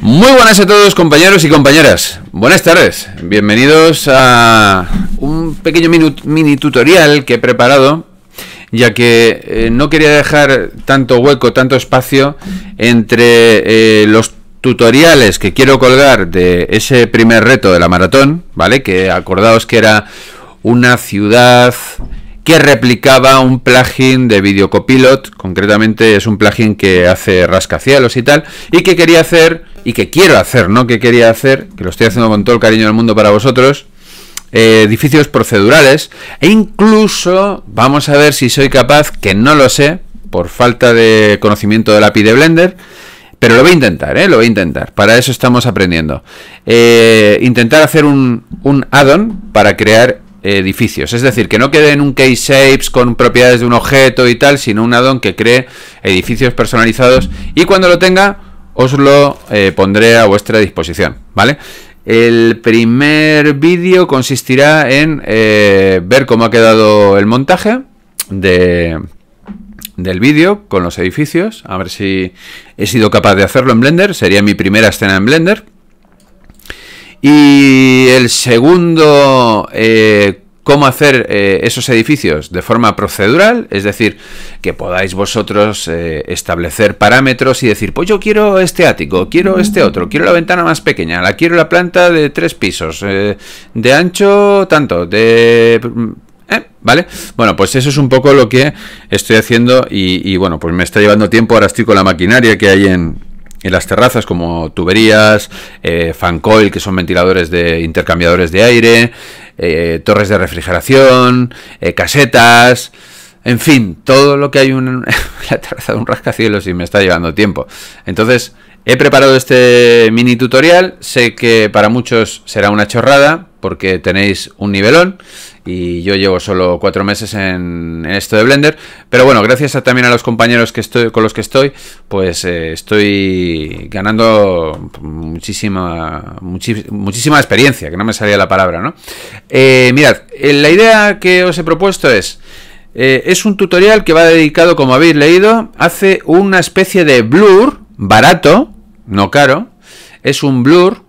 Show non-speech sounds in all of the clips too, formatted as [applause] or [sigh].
Muy buenas a todos compañeros y compañeras. Buenas tardes. Bienvenidos a un pequeño mini tutorial que he preparado, ya que eh, no quería dejar tanto hueco, tanto espacio entre eh, los tutoriales que quiero colgar de ese primer reto de la maratón, ¿vale? Que acordaos que era una ciudad, que replicaba un plugin de Video Copilot, concretamente es un plugin que hace rascacielos y tal, y que quería hacer, y que quiero hacer, no que quería hacer, que lo estoy haciendo con todo el cariño del mundo para vosotros, eh, edificios procedurales, e incluso vamos a ver si soy capaz, que no lo sé, por falta de conocimiento la API de Blender, pero lo voy a intentar, ¿eh? lo voy a intentar. Para eso estamos aprendiendo. Eh, intentar hacer un, un add-on para crear edificios. Es decir, que no quede en un case shapes con propiedades de un objeto y tal, sino un addon que cree edificios personalizados y cuando lo tenga os lo eh, pondré a vuestra disposición, ¿vale? El primer vídeo consistirá en eh, ver cómo ha quedado el montaje de, del vídeo con los edificios, a ver si he sido capaz de hacerlo en Blender, sería mi primera escena en Blender. Y el segundo, eh, cómo hacer eh, esos edificios de forma procedural, es decir, que podáis vosotros eh, establecer parámetros y decir, pues yo quiero este ático, quiero este otro, quiero la ventana más pequeña, la quiero la planta de tres pisos, de ancho tanto, de mm, ¿Vale? Bueno, pues eso es un poco lo que estoy haciendo y, y, bueno, pues me está llevando tiempo, ahora estoy con la maquinaria que hay en, en las terrazas como tuberías, eh, fancoil, que son ventiladores de intercambiadores de aire, eh, torres de refrigeración, eh, casetas, en fin, todo lo que hay [laughs] en la terraza de un rascacielos y me está llevando tiempo. Entonces, he preparado este mini tutorial, sé que para muchos será una chorrada, porque tenéis un nivelón y yo llevo solo cuatro meses en, esto de Blender, pero bueno, gracias también a los compañeros que estoy, con los que estoy, pues eh, estoy ganando muchísima, muchísima experiencia, que no me salía la palabra, ¿no? Eh, mirad, eh, la idea que os he propuesto es... es un tutorial que va dedicado, como habéis leído, hace una especie de blur barato, no caro. Es un blur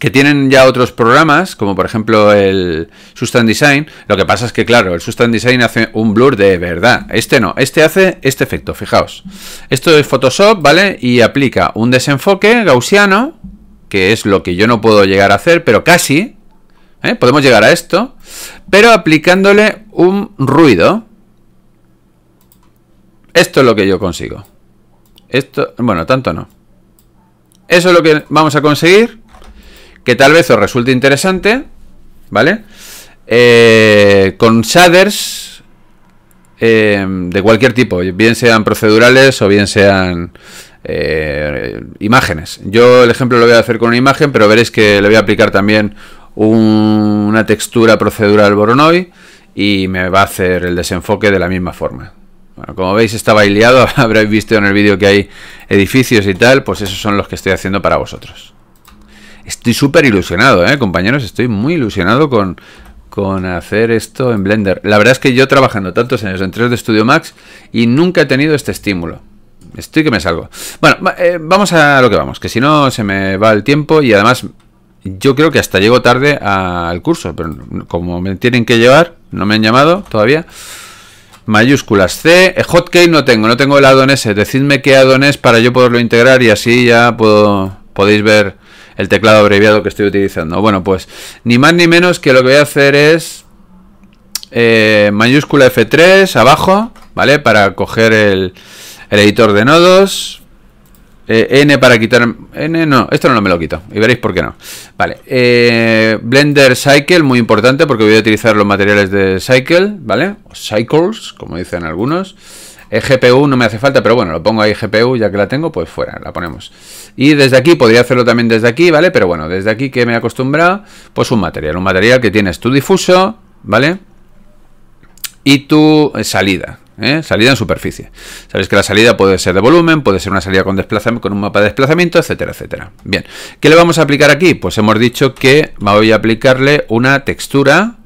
que tienen ya otros programas, como por ejemplo el Sustan Design. Lo que pasa es que, claro, el Sustan Design hace un blur de verdad. Este no, este hace este efecto, fijaos. Esto es Photoshop, ¿vale? Y aplica un desenfoque gaussiano, que es lo que yo no puedo llegar a hacer, pero casi. ¿eh? Podemos llegar a esto, pero aplicándole un ruido. Esto es lo que yo consigo. Esto, bueno, tanto no. Eso es lo que vamos a conseguir que tal vez os resulte interesante, ¿vale? Eh, con shaders eh, de cualquier tipo, bien sean procedurales o bien sean eh, imágenes. Yo el ejemplo lo voy a hacer con una imagen, pero veréis que le voy a aplicar también una textura procedural Voronoi y me va a hacer el desenfoque de la misma forma. como veis estaba liado, [laughs] habréis visto en el vídeo que hay edificios y tal, pues esos son los que estoy haciendo para vosotros. Estoy súper ilusionado, ¿eh? compañeros, estoy muy ilusionado con, con hacer esto en Blender. La verdad es que yo trabajando tantos años en 3D Studio Max y nunca he tenido este estímulo. Estoy que me salgo. Bueno, eh, vamos a lo que vamos, que si no se me va el tiempo y además yo creo que hasta llego tarde al curso, pero como me tienen que llevar, no me han llamado todavía. Mayúsculas C, eh, hotkey no tengo, no tengo el addon S. Decidme qué addon es para yo poderlo integrar y así ya podéis ver el teclado abreviado que estoy utilizando. Bueno, pues ni más ni menos que lo que voy a hacer es eh, mayúscula F3 abajo, ¿vale? Para coger el, editor de nodos. Eh, N para quitar... N no, esto no me lo quito. Y veréis por qué no. Vale. Eh, Blender Cycle, muy importante porque voy a utilizar los materiales de Cycle, ¿vale? cycles, como dicen algunos. Eh, GPU no me hace falta, pero bueno, lo pongo ahí GPU, ya que la tengo, pues fuera, la ponemos. Y desde aquí, podría hacerlo también desde aquí, ¿vale? Pero bueno, desde aquí que me he acostumbrado, pues un material, un material que tienes tu difuso, ¿vale? Y tu eh, salida, ¿Eh? salida en superficie. Sabéis que la salida puede ser de volumen, puede ser una salida con, desplazamiento, con un mapa de desplazamiento, etcétera, etcétera. Bien, ¿qué le vamos a aplicar aquí? Pues hemos dicho que voy a aplicarle una textura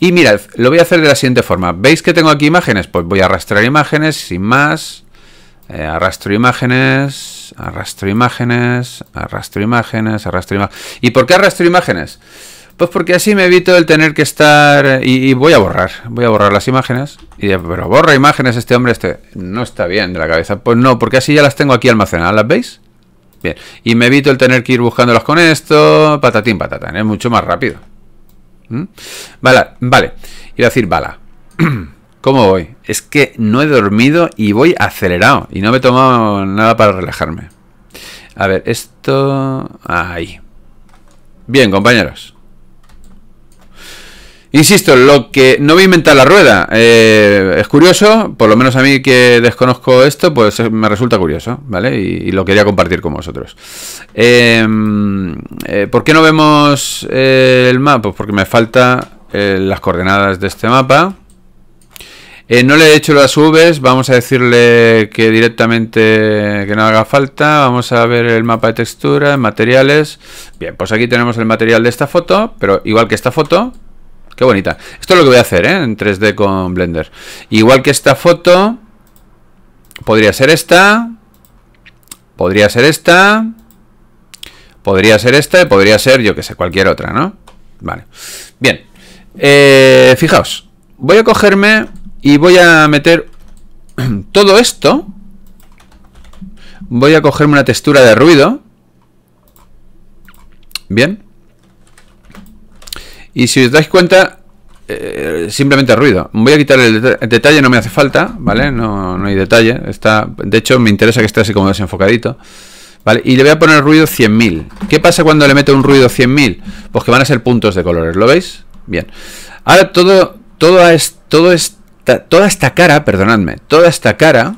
y mirad, lo voy a hacer de la siguiente forma. ¿Veis que tengo aquí imágenes? Pues voy a arrastrar imágenes, sin más. Eh, arrastro imágenes, arrastro imágenes, arrastro imágenes, arrastro imágenes. ¿Y por qué arrastro imágenes? Pues porque así me evito el tener que estar... Y, voy a borrar, voy a borrar las imágenes. Y, pero borra imágenes este hombre, este... No está bien de la cabeza. Pues no, porque así ya las tengo aquí almacenadas, ¿las veis? Bien, y me evito el tener que ir buscándolas con esto, patatín, patatán, es mucho más rápido. Vale, ¿Mm? vale. Iba a decir bala. [clears throat] ¿Cómo voy? Es que no he dormido y voy acelerado. Y no me he tomado nada para relajarme. A ver, esto... Ahí. Bien, compañeros. Insisto, lo que no voy a inventar la rueda. Eh, es curioso, por lo menos a mí que desconozco esto, pues me resulta curioso, ¿vale? Y, lo quería compartir con vosotros. Em, eh, ¿Por qué no vemos eh, el mapa? Pues porque me falta las coordenadas de este mapa. no le he hecho las Vs, vamos a decirle que directamente que no haga falta. Vamos a ver el mapa de textura, materiales. Bien, pues aquí tenemos el material de esta foto, pero igual que esta foto, Qué bonita. Esto es lo que voy a hacer, ¿eh? En 3D con Blender. Igual que esta foto, podría ser esta, podría ser esta, podría ser esta y podría ser, yo que sé, cualquier otra, ¿no? Vale. Bien. Eh, fijaos. Voy a cogerme y voy a meter [clears throat] todo esto. Voy a cogerme una textura de ruido. Bien. Y si os dais cuenta, eh, simplemente ruido. Voy a quitar el, detalle, no me hace falta, ¿vale? No, hay detalle. Está, de hecho, me interesa que esté así como desenfocadito. ¿Vale? Y le voy a poner ruido 100.000. ¿Qué pasa cuando le meto un ruido 100.000? Pues que van a ser puntos de colores, ¿lo veis? Bien. Ahora todo, todo es, todo toda esta cara, perdonadme, toda esta cara,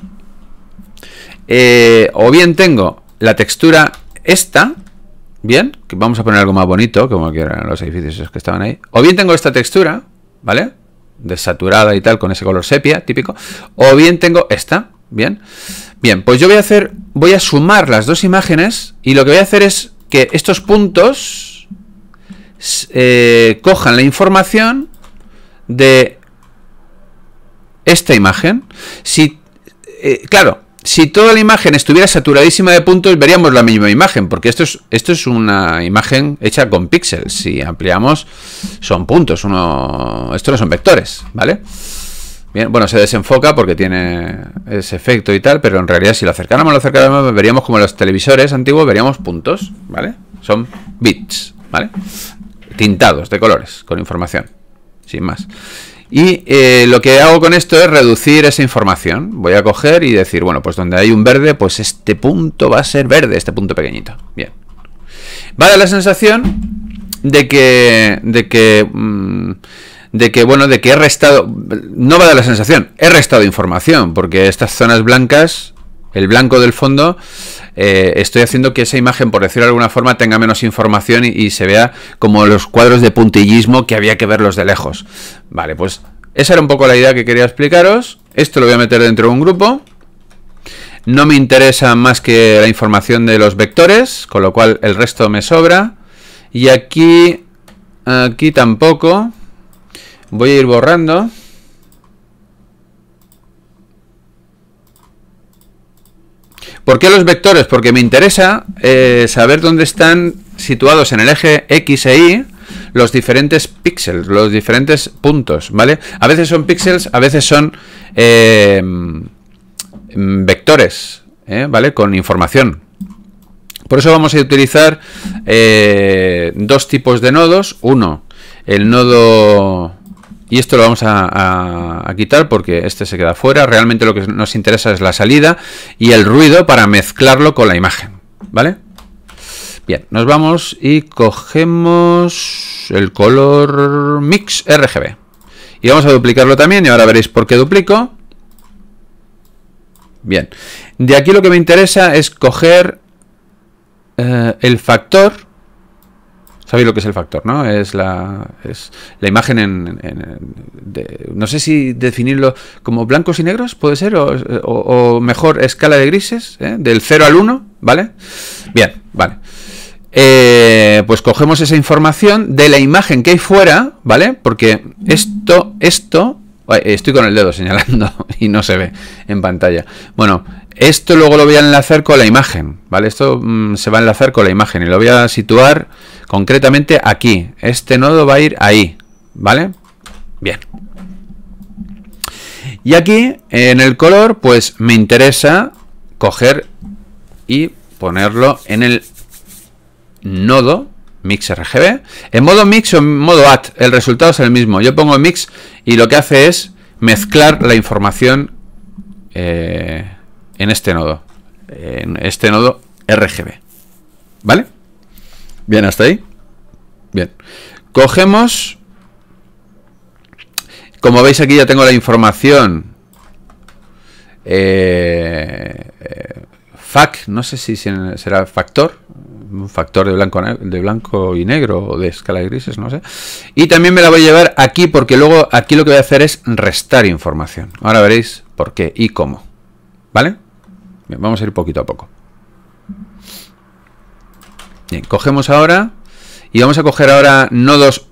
eh, o bien tengo la textura esta, Bien, que vamos a poner algo más bonito, como quieran los edificios que estaban ahí. O bien tengo esta textura, ¿vale? Desaturada y tal, con ese color sepia, típico. O bien tengo esta, ¿bien? Bien, pues yo voy a hacer, voy a sumar las dos imágenes y lo que voy a hacer es que estos puntos eh, cojan la información de esta imagen. Si, eh, claro, si toda la imagen estuviera saturadísima de puntos, veríamos la misma imagen, porque esto es, esto es una imagen hecha con píxeles. Si ampliamos, son puntos, uno, esto no son vectores, ¿vale? Bien, bueno, se desenfoca porque tiene ese efecto y tal, pero en realidad si lo acercáramos, lo acercáramos, veríamos como los televisores antiguos, veríamos puntos, ¿vale? Son bits, ¿vale? Tintados de colores, con información, sin más. Y eh, lo que hago con esto es reducir esa información. Voy a coger y decir, bueno, pues donde hay un verde, pues este punto va a ser verde, este punto pequeñito. Bien. Va a dar la sensación de que... De que mm, de que, bueno, de que he restado, no va a dar la sensación, he restado información, porque estas zonas blancas el blanco del fondo, eh, estoy haciendo que esa imagen, por decirlo de alguna forma, tenga menos información y, y, se vea como los cuadros de puntillismo que había que verlos de lejos. Vale, pues esa era un poco la idea que quería explicaros. Esto lo voy a meter dentro de un grupo. No me interesa más que la información de los vectores, con lo cual el resto me sobra. Y aquí, aquí tampoco. Voy a ir borrando. ¿Por qué los vectores? Porque me interesa eh, saber dónde están situados en el eje X e Y los diferentes píxeles, los diferentes puntos, ¿vale? A veces son píxeles, a veces son eh, vectores, ¿eh? ¿vale? Con información. Por eso vamos a utilizar dos tipos de nodos. Uno, el nodo y esto lo vamos a, quitar porque este se queda fuera. Realmente lo que nos interesa es la salida y el ruido para mezclarlo con la imagen, ¿vale? Bien, nos vamos y cogemos el color mix RGB. Y vamos a duplicarlo también y ahora veréis por qué duplico. Bien, de aquí lo que me interesa es coger eh, el factor Sabéis lo que es el factor, ¿no? Es la, es la imagen en... de, no sé si definirlo como blancos y negros, puede ser, o, mejor escala de grises, ¿eh? del 0 al 1, ¿vale? Bien, vale. Eh, pues cogemos esa información de la imagen que hay fuera, ¿vale? Porque esto, esto, eh, estoy con el dedo señalando [laughs] y no se ve en pantalla. Bueno, esto luego lo voy a enlazar con la imagen, ¿vale? Esto mm, se va a enlazar con la imagen y lo voy a situar concretamente aquí. Este nodo va a ir ahí, ¿vale? Bien. Y aquí, en el color, pues me interesa coger y ponerlo en el nodo mix RGB. En modo mix o en modo add, el resultado es el mismo. Yo pongo mix y lo que hace es mezclar la información... Eh, en este nodo, en este nodo RGB. ¿Vale? Bien, hasta ahí. Bien. Cogemos... Como veis aquí ya tengo la información. Eh, eh, fac, no sé si será factor. Un factor de blanco, de blanco y negro o de escala grises, no sé. Y también me la voy a llevar aquí porque luego aquí lo que voy a hacer es restar información. Ahora veréis por qué y cómo. ¿Vale? vamos a ir poquito a poco. cogemos ahora y vamos a coger ahora nodos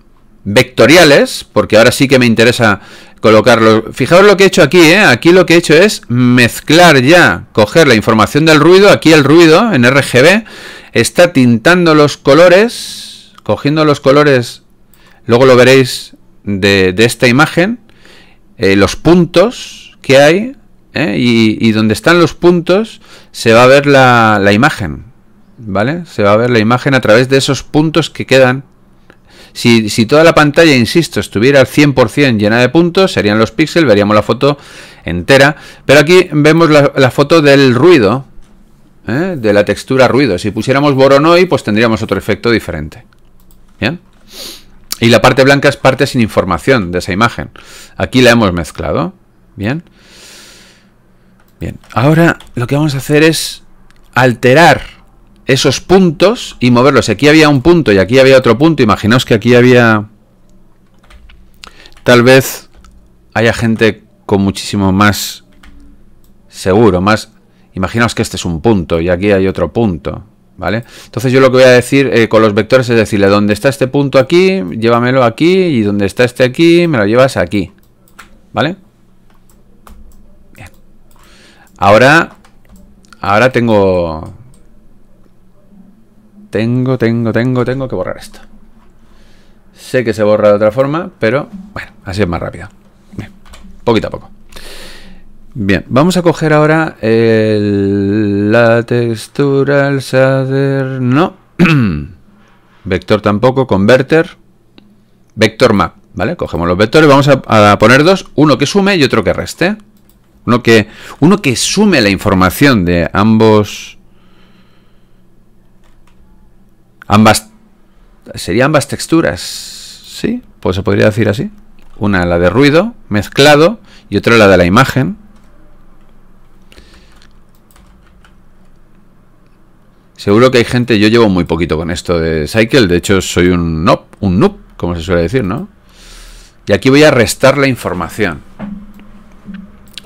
vectoriales, porque ahora sí que me interesa colocarlo. Fijaos lo que he hecho aquí, ¿eh? aquí lo que he hecho es mezclar ya, coger la información del ruido, aquí el ruido en RGB está tintando los colores, cogiendo los colores, luego lo veréis de, esta imagen, eh, los puntos que hay ¿eh? y, donde están los puntos se va a ver la, imagen, ¿vale? Se va a ver la imagen a través de esos puntos que quedan si, toda la pantalla, insisto, estuviera al 100% llena de puntos, serían los píxeles, veríamos la foto entera. Pero aquí vemos la, foto del ruido, ¿eh? de la textura ruido. Si pusiéramos boronoi, pues tendríamos otro efecto diferente. ¿Bien? Y la parte blanca es parte sin información de esa imagen. Aquí la hemos mezclado. ¿Bien? Bien, ahora lo que vamos a hacer es alterar esos puntos y moverlos. Aquí había un punto y aquí había otro punto. Imaginaos que aquí había... Tal vez haya gente con muchísimo más seguro, más... Imaginaos que este es un punto y aquí hay otro punto, ¿vale? Entonces yo lo que voy a decir eh, con los vectores es decirle, dónde está este punto aquí, llévamelo aquí y donde está este aquí, me lo llevas aquí, ¿vale? Ahora, ahora tengo... Tengo, tengo, tengo, tengo que borrar esto. Sé que se borra de otra forma, pero bueno, así es más rápido. Bien, poquito a poco. Bien, vamos a coger ahora el, la textura, el shader, no. [clears throat] Vector tampoco, converter, vector map, ¿vale? Cogemos los vectores, vamos a, a poner dos, uno que sume y otro que reste. Uno que, uno que sume la información de ambos... Ambas... Sería ambas texturas, ¿sí? Pues se podría decir así. Una la de ruido mezclado y otra la de la imagen. Seguro que hay gente, yo llevo muy poquito con esto de Cycle, de hecho soy un noob, un noob, como se suele decir, ¿no? Y aquí voy a restar la información.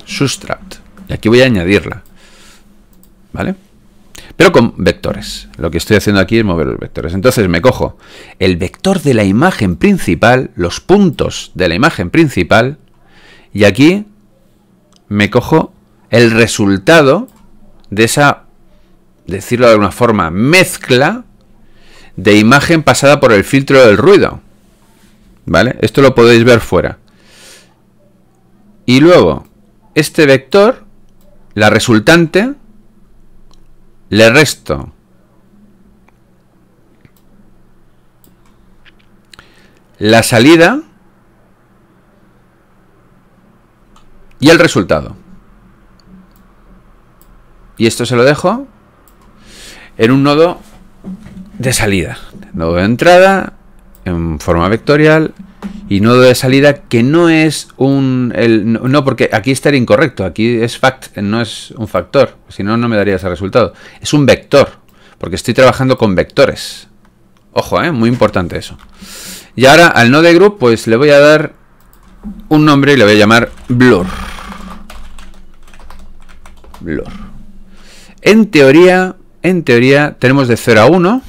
Sustract. Y aquí voy a añadirla. ¿Vale? Pero con vectores. Lo que estoy haciendo aquí es mover los vectores. Entonces me cojo el vector de la imagen principal, los puntos de la imagen principal, y aquí me cojo el resultado de esa, decirlo de alguna forma, mezcla de imagen pasada por el filtro del ruido. ¿Vale? Esto lo podéis ver fuera. Y luego, este vector, la resultante, le resto la salida y el resultado. Y esto se lo dejo en un nodo de salida. Nodo de entrada en forma vectorial y nodo de salida que no es un... no, porque aquí estaría incorrecto, aquí es fact, no es un factor, si no, no me daría ese resultado. Es un vector, porque estoy trabajando con vectores. Ojo, ¿eh? muy importante eso. Y ahora al de group pues le voy a dar un nombre y le voy a llamar blur. Blur. En teoría, en teoría tenemos de 0 a 1.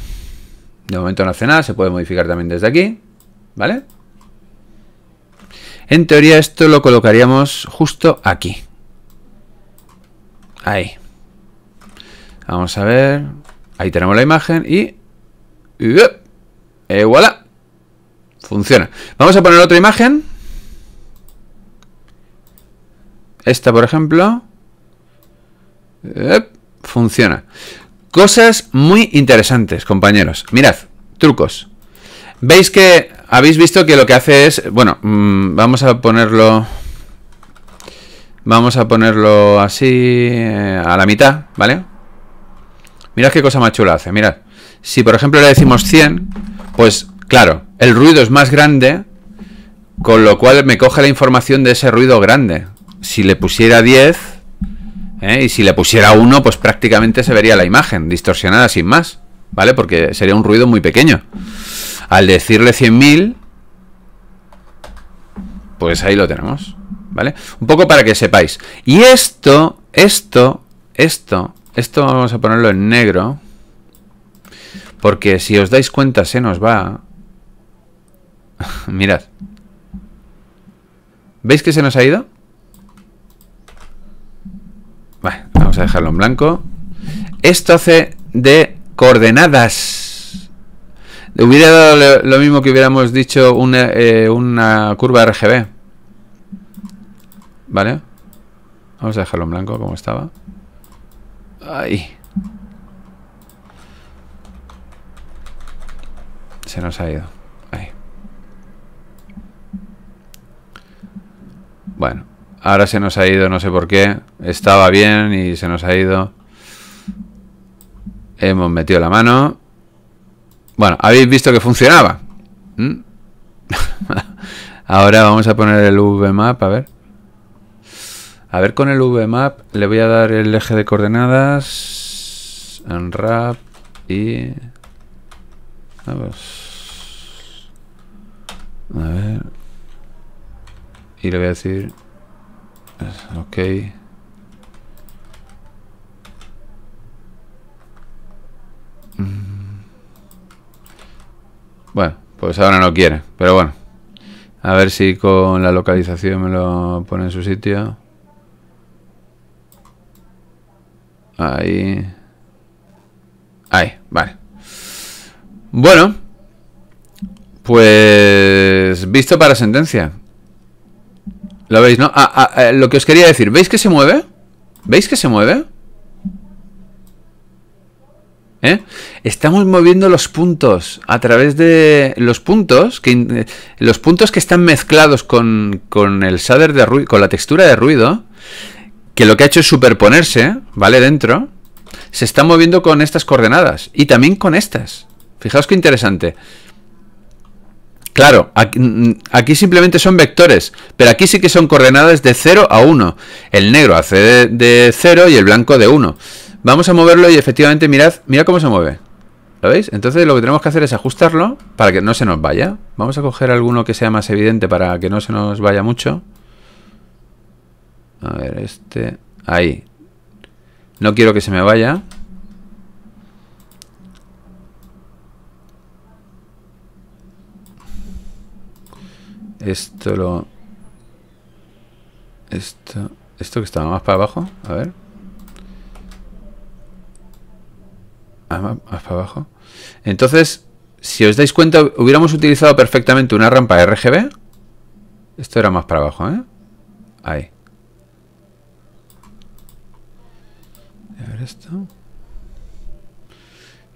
De momento no hace nada, se puede modificar también desde aquí. ¿Vale? En teoría esto lo colocaríamos justo aquí. Ahí. Vamos a ver. Ahí tenemos la imagen y... igual eh, eh, voilà! Funciona. Vamos a poner otra imagen. Esta, por ejemplo. Eh, funciona. Cosas muy interesantes, compañeros. Mirad, trucos. ¿Veis que habéis visto que lo que hace es, bueno, mm, vamos a ponerlo, vamos a ponerlo así, eh, a la mitad, ¿vale? Mirad qué cosa más chula hace, mirad. Si por ejemplo le decimos 100, pues claro, el ruido es más grande, con lo cual me coge la información de ese ruido grande. Si le pusiera 10, ¿eh? y si le pusiera 1, pues prácticamente se vería la imagen distorsionada sin más, ¿vale? Porque sería un ruido muy pequeño. Al decirle 100.000, pues ahí lo tenemos, ¿vale? Un poco para que sepáis. Y esto, esto, esto, esto vamos a ponerlo en negro, porque si os dais cuenta se nos va... [laughs] Mirad. ¿Veis que se nos ha ido? Vale, vamos a dejarlo en blanco. Esto hace de coordenadas Hubiera dado lo, mismo que hubiéramos dicho una, eh, una curva RGB. ¿Vale? Vamos a dejarlo en blanco como estaba. Ahí. Se nos ha ido. Ahí. Bueno, ahora se nos ha ido, no sé por qué. Estaba bien y se nos ha ido. Hemos metido la mano. Bueno, habéis visto que funcionaba. ¿Mm? [laughs] Ahora vamos a poner el VMAP, a ver. A ver con el VMAP, le voy a dar el eje de coordenadas, unwrap y... Vamos. A ver. Y le voy a decir... Ok. Mm. Bueno, pues ahora no quiere, pero bueno. A ver si con la localización me lo pone en su sitio. Ahí. Ahí, vale. Bueno. Pues visto para sentencia. ¿Lo veis, no? Ah, ah, eh, lo que os quería decir, ¿veis que se mueve? ¿Veis que se mueve? ¿eh? Estamos moviendo los puntos a través de los puntos que eh, los puntos que están mezclados con, el shader de con la textura de ruido, que lo que ha hecho es superponerse, ¿vale? Dentro, se está moviendo con estas coordenadas y también con estas. Fijaos qué interesante. Claro, aquí, mm, aquí simplemente son vectores, pero aquí sí que son coordenadas de 0 a 1. El negro hace de, de 0 y el blanco de 1. Vamos a moverlo y efectivamente, mirad, mirad cómo se mueve. ¿Lo veis? Entonces lo que tenemos que hacer es ajustarlo para que no se nos vaya. Vamos a coger alguno que sea más evidente para que no se nos vaya mucho. A ver, este... Ahí. No quiero que se me vaya. Esto lo... Esto... Esto que estaba más para abajo. A ver. más para abajo. Entonces, si os dais cuenta, hubiéramos utilizado perfectamente una rampa RGB. Esto era más para abajo, ¿eh? Ahí. ver esto.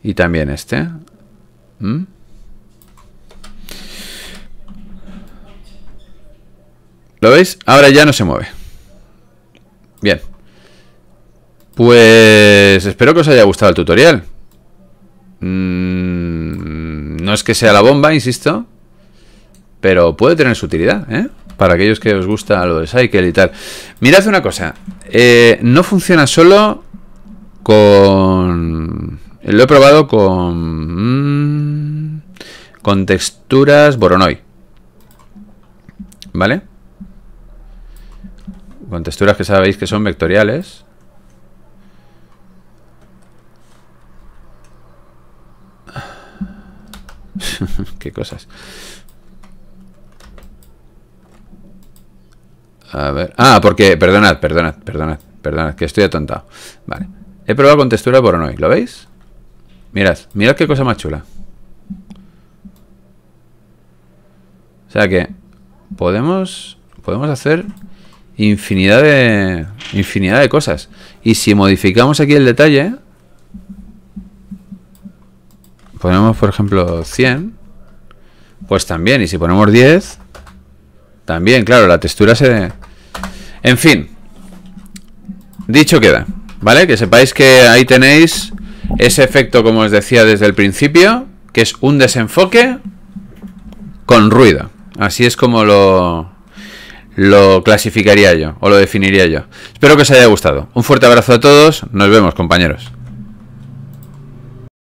Y también este. ¿Mm? ¿Lo veis? Ahora ya no se mueve. Bien. Pues espero que os haya gustado el tutorial. Mm, no es que sea la bomba, insisto. Pero puede tener su utilidad, ¿eh? Para aquellos que os gusta lo de Cycle y tal. Mirad una cosa. Eh, no funciona solo con... Eh, lo he probado con... Mm, con texturas Boronoi. ¿Vale? Con texturas que sabéis que son vectoriales. [laughs] Qué cosas. A Ah, porque. Perdonad, perdonad, perdonad, perdonad, que estoy atontado. Vale. He probado con textura por hoy ¿lo veis? Mirad, mirad qué cosa más chula. O sea que podemos podemos hacer infinidad de infinidad de cosas. Y si modificamos aquí el detalle, ponemos, por ejemplo, 100, pues también. Y si ponemos 10, también, claro, la textura se... En fin, dicho queda, ¿vale? Que sepáis que ahí tenéis ese efecto, como os decía desde el principio, que es un desenfoque con ruido. Así es como lo, lo clasificaría yo, o lo definiría yo. Espero que os haya gustado. Un fuerte abrazo a todos, nos vemos compañeros.